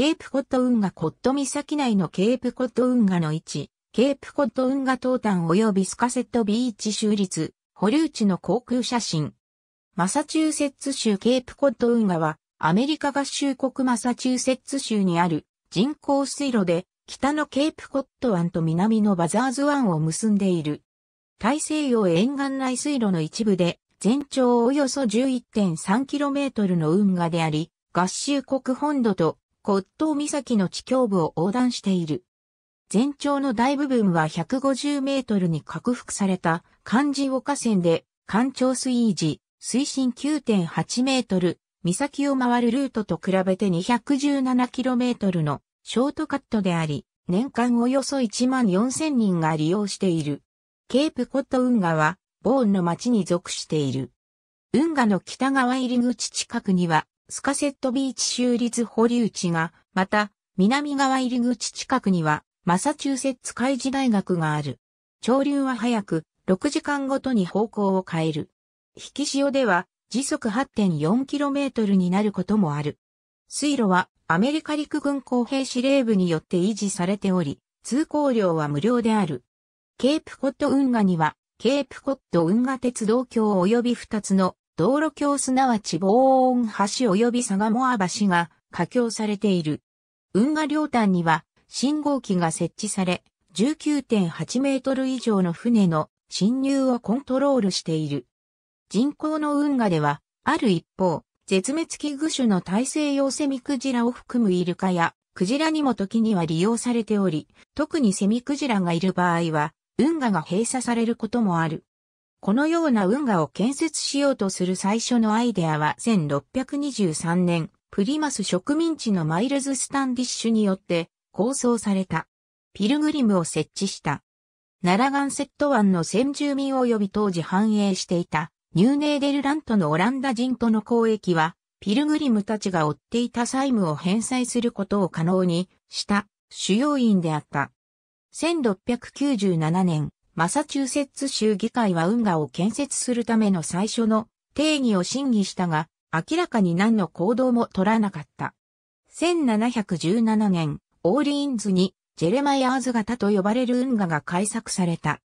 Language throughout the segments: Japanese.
ケープコット運河コット岬内のケープコット運河の位置、ケープコット運河東端及びスカセットビーチ州立、保留地の航空写真。マサチューセッツ州ケープコット運河は、アメリカ合衆国マサチューセッツ州にある人工水路で、北のケープコット湾と南のバザーズ湾を結んでいる。大西洋沿岸内水路の一部で、全長およそ 11.3km の運河であり、合衆国本土と骨董岬の地境部を横断している。全長の大部分は150メートルに拡幅された漢字岡線で、干潮水位時、水深9.8メートル、岬を回るルートと比べて2 1 7トルのショートカットであり、年間およそ1万4000人が利用している。ケープコット運河は、ボーンの町に属している。運河の北側入り口近くには、スカセットビーチ州立保留地が、また、南側入り口近くには、マサチューセッツ海事大学がある。潮流は早く、6時間ごとに方向を変える。引き潮では、時速 8.4km になることもある。水路は、アメリカ陸軍工兵司令部によって維持されており、通行料は無料である。ケープコット運河には、ケープコット運河鉄道橋及び2つの道路橋すなわち防音橋及び相模川橋が架橋されている。運河両端には信号機が設置され、19.8メートル以上の船の侵入をコントロールしている。人工の運河では、ある一方、絶滅危惧種の大西洋セミクジラを含むイルカや、クジラにも時には利用されており、特にセミクジラがいる場合は、運河が閉鎖されることもある。このような運河を建設しようとする最初のアイデアは1623年、プリマス植民地のマイルズ・スタンディッシュによって構想された。ピルグリムを設置した。ナラガンセット湾の先住民及び当時繁栄していたニューネーデルラントのオランダ人との交易は、ピルグリムたちが追っていた債務を返済することを可能にした主要因であった。1697年、マサチューセッツ州議会は運河を建設するための最初の定義を審議したが、明らかに何の行動も取らなかった。1717年、オーリーンズにジェレマイアーズ型と呼ばれる運河が開削された。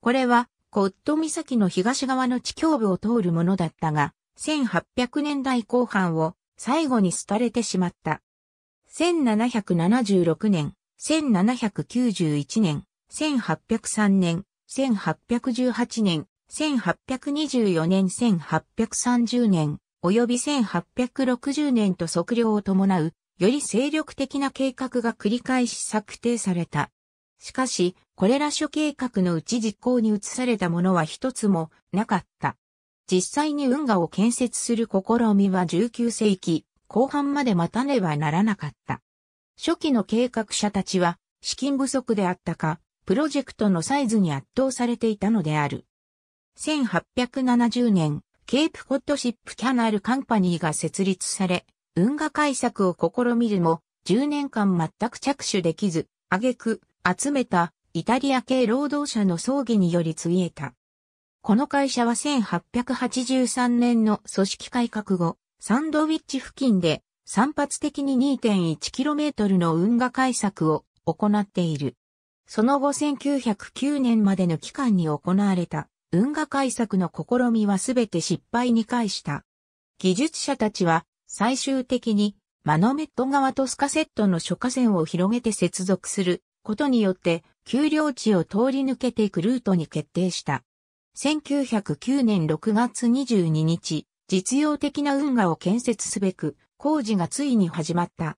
これは、コット岬の東側の地境部を通るものだったが、1800年代後半を最後に廃れてしまった。1776年、1791年、1803年、1818年、1824年、1830年、及び1860年と測量を伴う、より精力的な計画が繰り返し策定された。しかし、これら諸計画のうち実行に移されたものは一つもなかった。実際に運河を建設する試みは19世紀後半まで待たねばならなかった。初期の計画者たちは資金不足であったか、プロジェクトのサイズに圧倒されていたのである。1870年、ケープコットシップキャナルカンパニーが設立され、運河開削を試みるも、10年間全く着手できず、挙句、集めたイタリア系労働者の葬儀により継ぎた。この会社は1883年の組織改革後、サンドウィッチ付近で散発的に 2.1km の運河開削を行っている。その後1909年までの期間に行われた運河開作の試みはすべて失敗に返した。技術者たちは最終的にマノメット川とスカセットの諸河川を広げて接続することによって丘陵地を通り抜けていくルートに決定した。1909年6月22日、実用的な運河を建設すべく工事がついに始まった。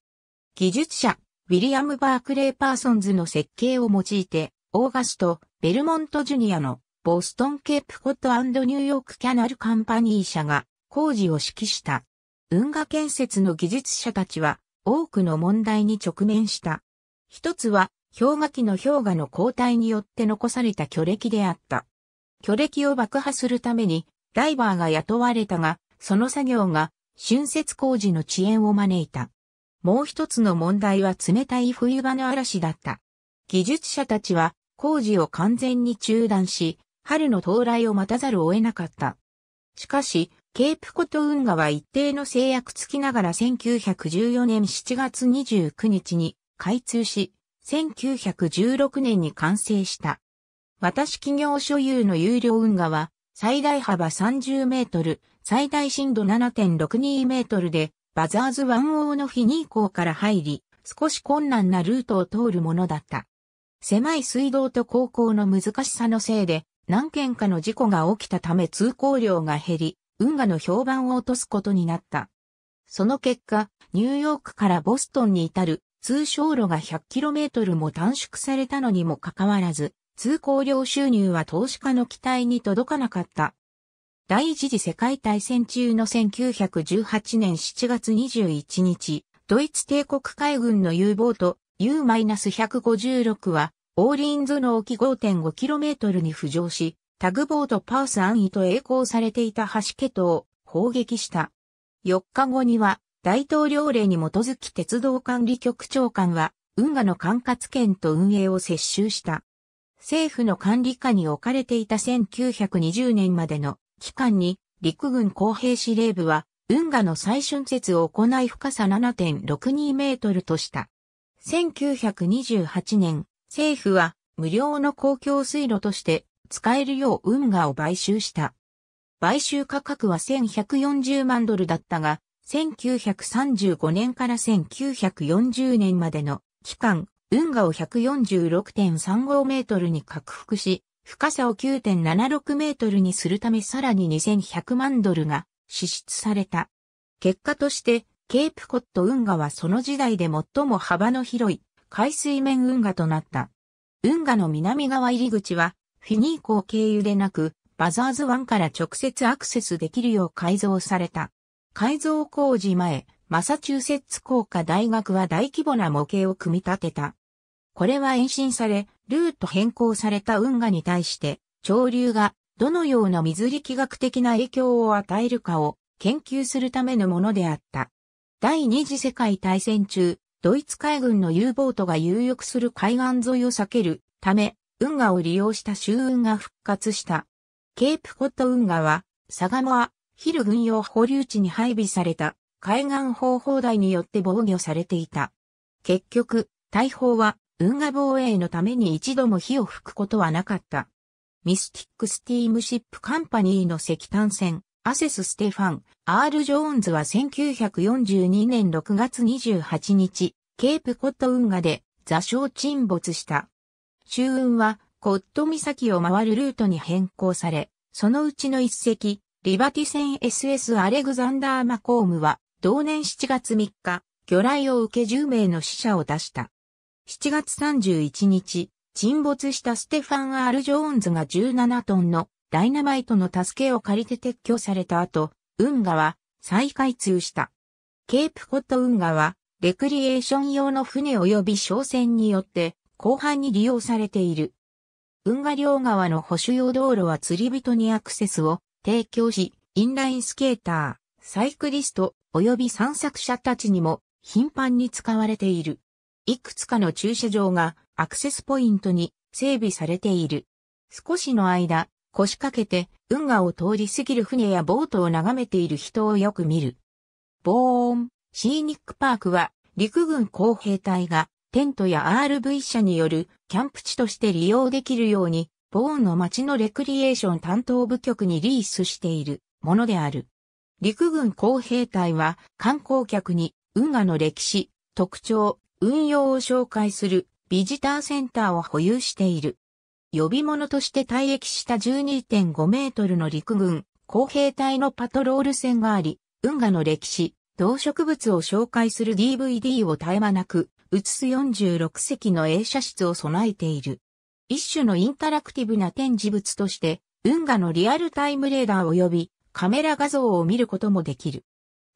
技術者、ウィリアム・バークレー・パーソンズの設計を用いて、オーガスト・ベルモント・ジュニアのボストン・ケープコットニューヨーク・キャナル・カンパニー社が工事を指揮した。運河建設の技術者たちは多くの問題に直面した。一つは氷河期の氷河の交代によって残された巨歴であった。巨歴を爆破するためにダイバーが雇われたが、その作業が浚渫工事の遅延を招いた。もう一つの問題は冷たい冬場の嵐だった。技術者たちは工事を完全に中断し、春の到来を待たざるを得なかった。しかし、ケープコト運河は一定の制約つきながら1914年7月29日に開通し、1916年に完成した。私企業所有の有料運河は、最大幅30メートル、最大深度7.62メートルで、バザーズ湾王のフィニー港から入り、少し困難なルートを通るものだった。狭い水道と航行の難しさのせいで、何件かの事故が起きたため通行量が減り、運河の評判を落とすことになった。その結果、ニューヨークからボストンに至る通商路が 100km も短縮されたのにもかかわらず、通行量収入は投資家の期待に届かなかった。第一次世界大戦中の1918年7月21日、ドイツ帝国海軍の U ボート U-156 は、オーリンズの沖 5.5km に浮上し、タグボートパース安易と栄光されていた橋ケトを砲撃した。4日後には、大統領令に基づき鉄道管理局長官は、運河の管轄権と運営を接収した。政府の管理下に置かれていた1920年までの期間に陸軍工兵司令部は運河の再春節を行い深さ7.62メートルとした。1928年、政府は無料の公共水路として使えるよう運河を買収した。買収価格は1140万ドルだったが、1935年から1940年までの期間、運河を146.35メートルに拡幅し、深さを9.76メートルにするためさらに2100万ドルが支出された。結果として、ケープコット運河はその時代で最も幅の広い海水面運河となった。運河の南側入り口はフィニー港経由でなくバザーズ湾から直接アクセスできるよう改造された。改造工事前、マサチューセッツ工科大学は大規模な模型を組み立てた。これは延伸され、ルート変更された運河に対して、潮流がどのような水力学的な影響を与えるかを研究するためのものであった。第二次世界大戦中、ドイツ海軍の U ボートが遊浴する海岸沿いを避けるため、運河を利用した周運が復活した。ケープコット運河は、サガモア、ヒル軍用保留地に配備された海岸方法台によって防御されていた。結局、大砲は運河防衛のために一度も火を吹くことはなかった。ミスティックスティームシップカンパニーの石炭船、アセス・ステファン、アール・ジョーンズは1942年6月28日、ケープコット運河で座礁沈没した。周運はコット岬を回るルートに変更され、そのうちの一隻、リバティ船 SS アレグザンダー・マコームは、同年7月3日、魚雷を受け10名の死者を出した。7月31日、沈没したステファン・アル・ジョーンズが17トンのダイナマイトの助けを借りて撤去された後、運河は再開通した。ケープコット運河は、レクリエーション用の船及び商船によって、後半に利用されている。運河両側の保守用道路は釣り人にアクセスを提供し、インラインスケーター、サイクリスト、及び散策者たちにも頻繁に使われている。いくつかの駐車場がアクセスポイントに整備されている。少しの間、腰掛けて運河を通り過ぎる船やボートを眺めている人をよく見る。ボーン、シーニックパークは陸軍工兵隊がテントや RV 車によるキャンプ地として利用できるように、ボーンの街のレクリエーション担当部局にリースしているものである。陸軍工兵隊は観光客に運河の歴史、特徴、運用を紹介するビジターセンターを保有している。呼び物として退役した12.5メートルの陸軍、工兵隊のパトロール船があり、運河の歴史、動植物を紹介する DVD を絶え間なく、映す46席の映写室を備えている。一種のインタラクティブな展示物として、運河のリアルタイムレーダー及びカメラ画像を見ることもできる。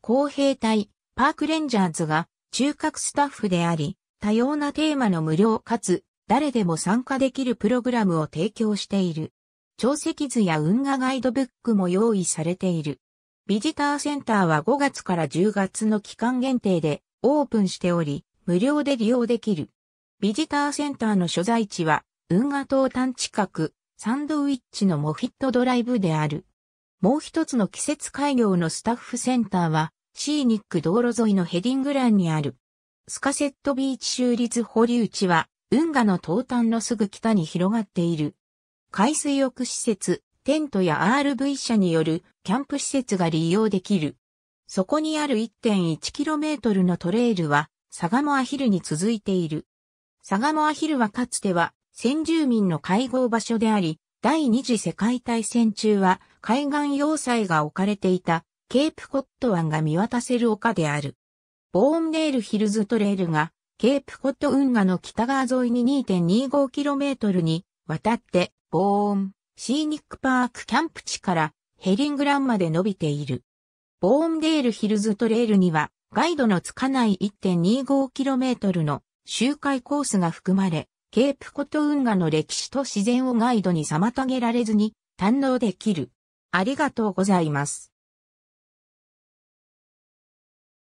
工兵隊、パークレンジャーズが中核スタッフであり、多様なテーマの無料かつ誰でも参加できるプログラムを提供している。潮汐図や運河ガイドブックも用意されている。ビジターセンターは5月から10月の期間限定でオープンしており、無料で利用できる。ビジターセンターの所在地は、運河東端近く、サンドウィッチのモフィットドライブである。もう一つの季節改良のスタッフセンターは、シーニック道路沿いのヘディングランにある。スカセットビーチ州立保留地は、運河の東端のすぐ北に広がっている。海水浴施設、テントや RV 車によるキャンプ施設が利用できる。そこにある 1.1km のトレイルは、サガモアヒルに続いている。サガモアヒルはかつては、先住民の会合場所であり、第二次世界大戦中は海岸要塞が置かれていたケープコット湾が見渡せる丘である。ボーンネールヒルズトレイルが、ケープコット運河の北側沿いに 2.25km に渡って、ボーン、シーニックパークキャンプ地からヘリングランまで伸びている。ボーンデールヒルズトレイルには、ガイドのつかない 1.25km の周回コースが含まれ、ケープコト運河の歴史と自然をガイドに妨げられずに堪能できる。ありがとうございます。